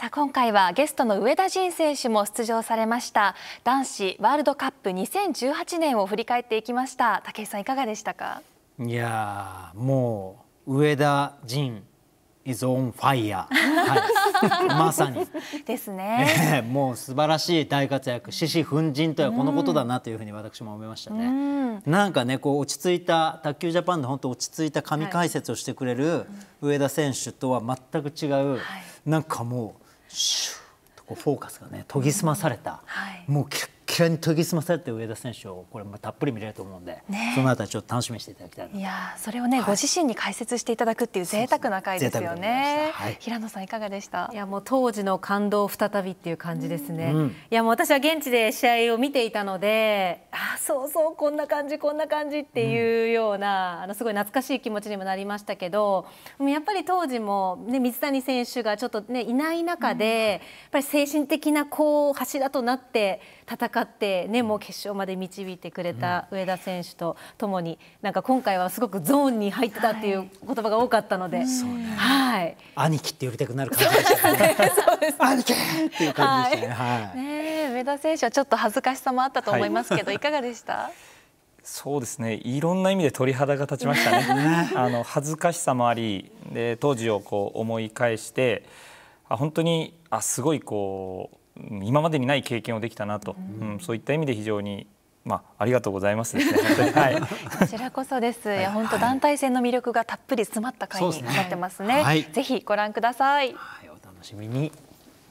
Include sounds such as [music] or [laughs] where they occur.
さあ今回はゲストの上田仁選手も出場されました男子ワールドカップ2018年を振り返っていきました武井さんいかがでしたかいやもう上田仁 is on fire、はい、[laughs] まさにですね、もう素晴らしい大活躍獅子奮陣とはこのことだなというふうに私も思いましたね、うん、なんかねこう落ち着いた卓球ジャパンで本当落ち着いた神解説をしてくれる上田選手とは全く違う、はい、なんかもうシュッとこうフォーカスがね研ぎ澄まされた、はい、もう結際に研ぎ澄まされて上田選手をこれたっぷり見れると思うんで、ね、そのあたりちょっと楽しみにしていただきたいいやそれをね、はい、ご自身に解説していただくっていう贅沢な回ですよね、はい、平野さんいかがでしたいやもう当時の感動再びっていう感じですね、うん、いやもう私は現地で試合を見ていたのであそうそうこんな感じこんな感じっていうような、うん、あのすごい懐かしい気持ちにもなりましたけどもうやっぱり当時も、ね、水谷選手がちょっとねいない中で、うん、やっぱり精神的なこう柱となって戦っってね、もう決勝まで導いてくれた上田選手とともに、なんか今回はすごくゾーンに入ってたっていう言葉が多かったので、はい、はい、兄貴って呼びたくなる感じでしたね。兄貴っていう感じでしたね。はい、はい、ね上田選手はちょっと恥ずかしさもあったと思いますけど、はい、いかがでした？そうですねいろんな意味で鳥肌が立ちましたね [laughs] あの恥ずかしさもありで当時をこう思い返してあ本当にあすごいこう今までにない経験をできたなと、うん、そういった意味で非常にまあ、ありがとうございます、ね、[laughs] はい、こちらこそです。いや、本当団体戦の魅力がたっぷり詰まった会になってますね。すねはい、ぜひご覧ください。はい、お楽しみに。